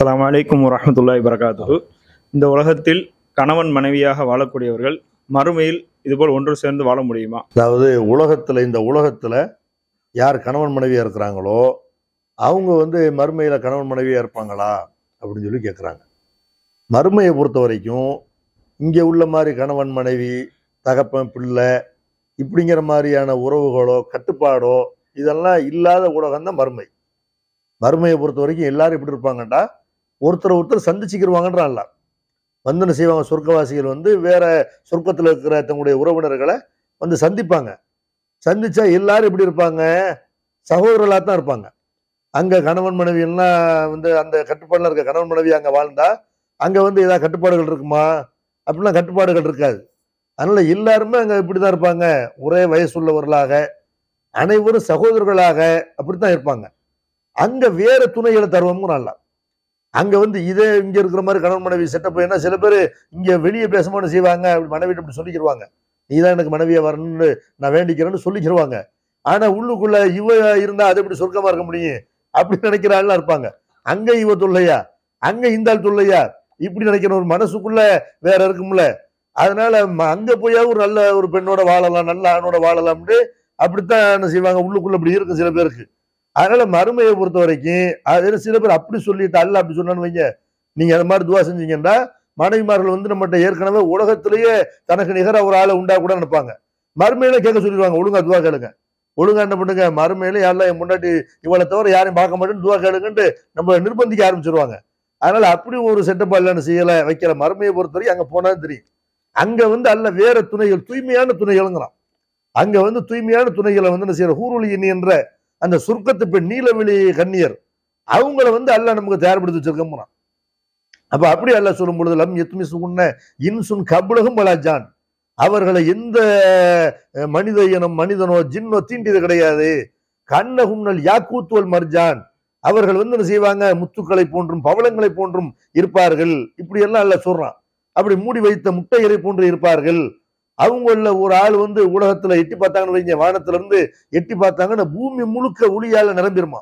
அஸ்லாம் வலைக்கம் வரமத்துல்லாய் வரகாத்து இந்த உலகத்தில் கணவன் மனைவியாக வாழக்கூடியவர்கள் மறுமையில் இதுபோல் ஒன்று சேர்ந்து வாழ முடியுமா அதாவது உலகத்தில் இந்த உலகத்தில் யார் கணவன் மனைவியாக இருக்கிறாங்களோ அவங்க வந்து மறுமையில் கணவன் மனைவியாக இருப்பாங்களா அப்படின்னு சொல்லி கேட்குறாங்க மறுமையை பொறுத்த வரைக்கும் இங்கே உள்ள மாதிரி கணவன் மனைவி தகப்பன் பிள்ளை இப்படிங்கிற மாதிரியான உறவுகளோ கட்டுப்பாடோ இதெல்லாம் இல்லாத உலகம் தான் மறுமை மறுமையை பொறுத்த வரைக்கும் எல்லாரும் இப்படி இருப்பாங்கண்டா ஒருத்தர் ஒருத்தர் சந்திச்சுக்கிடுவாங்கன்றான் அல்ல வந்தன செய்வாங்க சொர்க்கவாசிகள் வந்து வேற சொர்க்கத்தில் இருக்கிற தங்களுடைய உறவினர்களை வந்து சந்திப்பாங்க சந்திச்சா எல்லாரும் எப்படி இருப்பாங்க சகோதரர்களாக தான் இருப்பாங்க அங்கே கணவன் மனைவி எல்லாம் வந்து அந்த கட்டுப்பாடில் இருக்க கணவன் மனைவி அங்கே வாழ்ந்தா அங்கே வந்து ஏதாவது கட்டுப்பாடுகள் இருக்குமா அப்படிலாம் கட்டுப்பாடுகள் இருக்காது அதனால எல்லாருமே அங்கே இப்படி தான் இருப்பாங்க ஒரே வயசுள்ளவர்களாக அனைவரும் சகோதரர்களாக அப்படி தான் இருப்பாங்க அங்கே வேறு துணைகளை தருவோம்னு நல்லா அங்கே வந்து இதே இங்கே இருக்கிற மாதிரி கணவன் மனைவி செட்டப் ஏன்னா சில பேர் இங்கே வெளியே பேசமானு செய்வாங்க அப்படி மனைவி அப்படி சொல்லிக்கிடுவாங்க நீதான் எனக்கு மனைவியை வரணும்னு நான் வேண்டிக்கிறேன்னு சொல்லிக்கிடுவாங்க ஆனால் உள்ளுக்குள்ள இவ இருந்தால் அது எப்படி சொர்க்கமாக இருக்க முடியும் அப்படின்னு நினைக்கிற ஆள்லாம் இருப்பாங்க அங்கே இவ தொல்லையா அங்கே இந்த ஆள் தொல்லையா இப்படி நினைக்கிற ஒரு மனசுக்குள்ள வேற இருக்கும்ல அதனால அங்கே போயா ஒரு நல்ல ஒரு பெண்ணோட வாழலாம் நல்ல ஆணோட வாழலாம்னு அப்படித்தான் என்ன செய்வாங்க உள்ளுக்குள்ள இப்படி இருக்கும் சில பேருக்கு அதனால மறுமையை பொறுத்த வரைக்கும் அது சில பேர் அப்படி சொல்லிட்டு அல்ல அப்படி சொன்னான்னு வைங்க நீங்க அது மாதிரி துவா செஞ்சீங்கன்னா மனைவிமார்கள் வந்து நம்மகிட்ட ஏற்கனவே உலகத்திலேயே தனக்கு நிகர ஒரு ஆளை உண்டா கூட நினைப்பாங்க மறுமையில கேட்க சொல்லிடுவாங்க ஒழுங்கா துவா கேளுங்க ஒழுங்கா என்ன பண்ணுங்க மறுமையில யாரெல்லாம் என் முன்னாடி இவளை தவிர யாரையும் பார்க்க மாட்டேன்னு துவா கேளுங்கன்ட்டு நம்ம நிர்பந்திக்க ஆரம்பிச்சிருவாங்க அதனால அப்படி ஒரு செட்டப் அல்லன்னு செய்யலை வைக்கிற மறுமையை பொறுத்தவரைக்கும் அங்கே போனாலும் தெரியும் அங்கே வந்து அல்ல வேற துணைகள் தூய்மையான துணைகள்ங்கிறான் அங்கே வந்து தூய்மையான துணைகளை வந்து என்ன செய்யற ஹூருளி என்ற அந்த சொர்க்கத்து பெண் நீலவெளி கண்ணியர் அவங்கள வந்து அல்ல நமக்கு தயார்படுத்தி வச்சிருக்க அப்ப அப்படி அல்ல சொல்லும் பொழுது லம் எத்மிஸ் உன்ன இன்சுன் கபுலகும் பலாஜான் அவர்களை எந்த மனித இனம் மனிதனோ ஜின்னோ தீண்டியது கிடையாது கண்ணகும்னல் யாக்கூத்துவல் மர்ஜான் அவர்கள் வந்து என்ன செய்வாங்க முத்துக்களை போன்றும் பவளங்களை போன்றும் இருப்பார்கள் இப்படி எல்லாம் அல்ல சொல்றான் அப்படி மூடி வைத்த முட்டைகளை போன்று இருப்பார்கள் அவங்கள ஒரு ஆள் வந்து உலகத்தில் எட்டி பார்த்தாங்கன்னு வைங்க வானத்துல இருந்து எட்டி பார்த்தாங்கன்னு பூமி முழுக்க ஒளியால நிரம்பிடுமா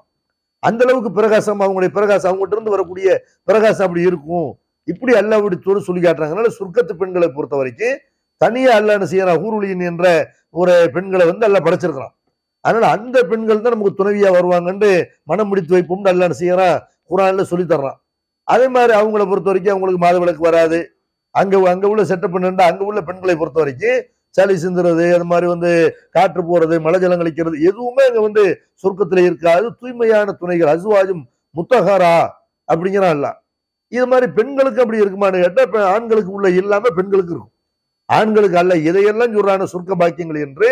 அந்த அளவுக்கு பிரகாசம் அவங்களுடைய பிரகாசம் அவங்ககிட்ட இருந்து வரக்கூடிய பிரகாசம் அப்படி இருக்கும் இப்படி அல்லாவுடைய தோடு சொல்லி காட்டுறாங்க அதனால சொர்க்கத்து பெண்களை பொறுத்த வரைக்கும் தனியா அல்லான்னு செய்யறான் ஊருளியின் என்ற ஒரு பெண்களை வந்து அல்ல படைச்சிருக்கிறான் அதனால அந்த பெண்கள் தான் நமக்கு துணைவியா வருவாங்கன்னு மனம் முடித்து வைப்போம்னு அல்லான்னு செய்யறான் குரான்ல சொல்லி தர்றான் அதே மாதிரி அவங்கள பொறுத்த வரைக்கும் அவங்களுக்கு மாதவிளக்கு விளக்கு வராது அங்கே அங்கே உள்ள செட்டப் நின்று அங்கே உள்ள பெண்களை பொறுத்த வரைக்கும் சளி சிந்துறது அது மாதிரி வந்து காற்று போகிறது மழை ஜலம் கழிக்கிறது எதுவுமே அங்கே வந்து சொர்க்கத்தில் இருக்காது தூய்மையான துணைகள் அசுவாஜும் முத்தகாரா அப்படிங்கிறா எல்லாம் இது மாதிரி பெண்களுக்கு அப்படி இருக்குமான்னு கேட்டால் ஆண்களுக்கு உள்ள இல்லாமல் பெண்களுக்கு இருக்கும் ஆண்களுக்கு அல்ல இதையெல்லாம் சொல்றான சொர்க்க பாக்கியங்கள் என்று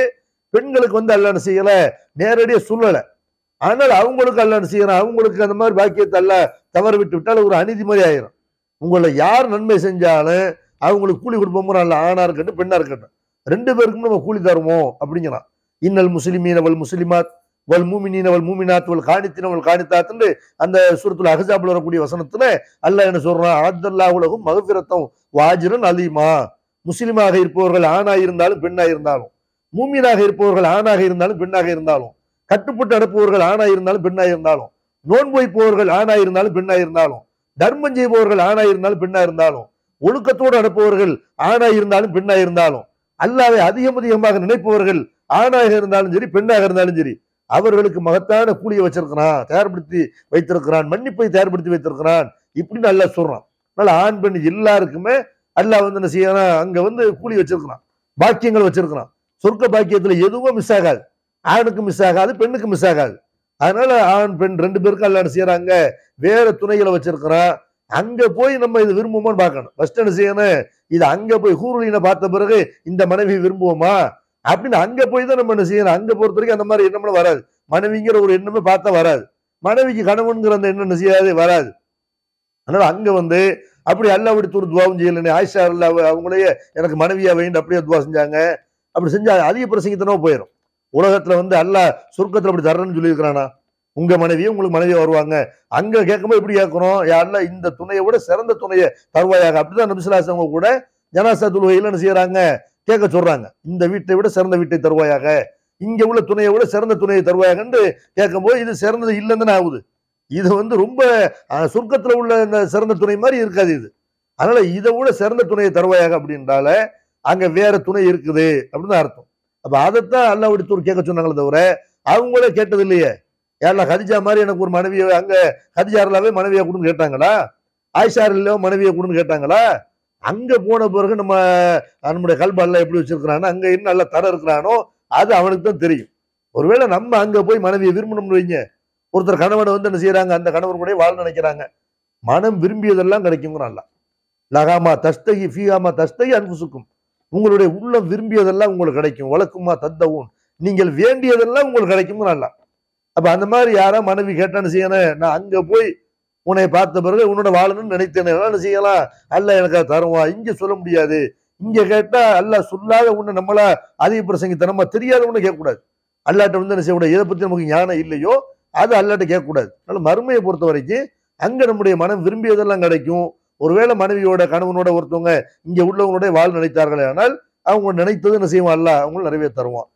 பெண்களுக்கு வந்து அல்ல செய்யல நேரடியாக சொல்லலை ஆனால் அவங்களுக்கு அல்ல செய்யறான் அவங்களுக்கு அந்த மாதிரி பாக்கியத்தை அல்ல தவறு விட்டு விட்டால் ஒரு அநீதி மாதிரி ஆயிரும் உங்களை யார் நன்மை செஞ்சாலும் அவங்களுக்கு கூலி கொடுப்போம் அல்ல ஆணா இருக்கட்டும் பெண்ணா இருக்கட்டும் ரெண்டு பேருக்கும் நம்ம கூலி தருவோம் அப்படிங்கிறான் இன்னல் முஸ்லிமீன அவள் முஸ்லிமாத் வல் மூமினீன அவள் மூமினாத் வல் காணித்தின வல் காணித்தாத்துன்னு அந்த சுரத்துல அகசாப்பில் வரக்கூடிய வசனத்துல அல்ல என்ன சொல்றான் ஆத்தல்லா உலகம் மகபிரத்தம் வாஜிரன் அலிமா முஸ்லிமாக இருப்பவர்கள் ஆணாக இருந்தாலும் பெண்ணாக இருந்தாலும் மூமியனாக இருப்பவர்கள் ஆணாக இருந்தாலும் பெண்ணாக இருந்தாலும் கட்டுப்பட்டு அனுப்புவர்கள் ஆணாக இருந்தாலும் பெண்ணாக இருந்தாலும் நோன்பு வைப்பவர்கள் ஆணாக இருந்தாலும் பெண்ணாக இருந்தாலும் தர்மம் செய்பவர்கள் ஆணா இருந்தாலும் பெண்ணா இருந்தாலும் ஒழுக்கத்தோடு நடப்பவர்கள் ஆணா இருந்தாலும் பெண்ணா இருந்தாலும் அல்லாவை அதிகம் அதிகமாக நினைப்பவர்கள் ஆணாக இருந்தாலும் சரி பெண்ணாக இருந்தாலும் சரி அவர்களுக்கு மகத்தான கூலியை வச்சிருக்கிறான் தயார்படுத்தி வைத்திருக்கிறான் மன்னிப்பை தயார்படுத்தி வைத்திருக்கிறான் இப்படின்னு அல்ல சொல்றான் அதனால ஆண் பெண் எல்லாருக்குமே அல்லா வந்து என்ன செய்யறான் அங்க வந்து கூலி வச்சிருக்கிறான் பாக்கியங்கள் வச்சிருக்கிறான் சொர்க்க பாக்கியத்துல எதுவும் மிஸ் ஆகாது ஆணுக்கு மிஸ் ஆகாது பெண்ணுக்கு மிஸ் ஆகாது அதனால ஆண் பெண் ரெண்டு பேருக்கும் கல்யாணம் செய்யறாங்க வேற துணைகளை வச்சிருக்கிறோம் அங்க போய் நம்ம இது விரும்புவோமான்னு பார்க்கணும் ஃபர்ஸ்ட் என்ன செய்யணும் இது அங்க போய் ஹூருலினை பார்த்த பிறகு இந்த மனைவி விரும்புவோமா அப்படின்னு அங்க போய் தான் நம்ம என்ன செய்யணும் அங்க பொறுத்த வரைக்கும் அந்த மாதிரி என்னமோ வராது மனைவிங்கிற ஒரு எண்ணமே பார்த்தா வராது மனைவிக்கு கணவன்கிற அந்த எண்ணம் செய்யாது வராது அதனால அங்க வந்து அப்படி அப்படி தூர் துவாவும் செய்யலன்னு ஆயிஷா அல்லா அவங்களே எனக்கு மனைவியா வேண்டு அப்படியே துவா செஞ்சாங்க அப்படி செஞ்சா அதிக பிரசங்கத்தனவா போயிடும் உலகத்துல வந்து அல்ல சுருக்கத்துல அப்படி தர்றேன்னு சொல்லியிருக்கிறானா உங்க மனைவியும் உங்களுக்கு மனைவியா வருவாங்க அங்க கேட்கும்போது எப்படி கேட்கணும் யாரில் இந்த துணையை விட சிறந்த துணையை தருவாயாக அப்படிதான் நபிசுலாசவங்க கூட ஜனாசா துலுகையில் என்ன செய்யறாங்க கேட்க சொல்றாங்க இந்த வீட்டை விட சிறந்த வீட்டை தருவாயாக இங்க உள்ள துணையை விட சிறந்த துணையை தருவாங்கன்னு கேட்கும்போது இது சிறந்தது இல்லைன்னு ஆகுது இது வந்து ரொம்ப சுருக்கத்துல உள்ள இந்த சிறந்த துணை மாதிரி இருக்காது இது அதனால இதை விட சிறந்த துணையை தருவாயாக அப்படின்றால அங்க வேற துணை இருக்குது அப்படின்னு அர்த்தம் அப்போ அதைத்தான் அல்லாவுடைய தூர் கேட்க சொன்னாங்களே தவிர அவங்களே கேட்டது இல்லையே ஏன்னா ஹதிஜா மாதிரி எனக்கு ஒரு மனைவியை அங்கே ஹதிஜாரிலாவே மனைவியை கொடுன்னு கேட்டாங்களா ஆயிஷாரிலோ மனைவியை கொடுன்னு கேட்டாங்களா அங்கே போன பிறகு நம்ம நம்முடைய கல்பாலெலாம் எப்படி வச்சிருக்கிறானோ அங்கே இன்னும் நல்லா தர இருக்கிறானோ அது அவனுக்கு தான் தெரியும் ஒருவேளை நம்ம அங்கே போய் மனைவியை விரும்பணும்னு வைங்க ஒருத்தர் கணவனை வந்து என்ன செய்கிறாங்க அந்த கணவர் கூட வாழ நினைக்கிறாங்க மனம் விரும்பியதெல்லாம் கிடைக்குங்கிறான்ல லகாமா தஸ்தகி ஃபீகாமா தஸ்தகி அன்பு சுக்கும் உங்களுடைய உள்ளம் விரும்பியதெல்லாம் உங்களுக்கு கிடைக்கும் வழக்குமா தத்தவும் நீங்கள் வேண்டியதெல்லாம் உங்களுக்கு கிடைக்கும் நல்லா அப்ப அந்த மாதிரி யாரா மனைவி கேட்டான்னு செய்யணும் நான் அங்க போய் உன்னை பார்த்த பிறகு உன்னோட வாழணும்னு நினைத்தேன் என்ன செய்யலாம் அல்ல எனக்கு தருவா இங்க சொல்ல முடியாது இங்க கேட்டா அல்ல சொல்லாத உன்னை நம்மளா அதிக பிரசங்கித்தனமா தெரியாத ஒண்ணு கேட்கக்கூடாது அல்லாட்ட வந்து என்ன செய்யக்கூடாது எதை பத்தி நமக்கு ஞானம் இல்லையோ அது அல்லாட்ட கேட்கக்கூடாது அதனால மறுமையை பொறுத்த வரைக்கும் அங்க நம்முடைய மனம் விரும்பியதெல்லாம் கிடைக்கும் ஒருவேளை மனைவியோட கணவனோட ஒருத்தவங்க இங்கே உள்ளவங்களுடைய வாழ் நினைத்தார்கள் ஆனால் அவங்க நினைத்தது என்ன செய்வான் அல்ல அவங்களும் தருவோம்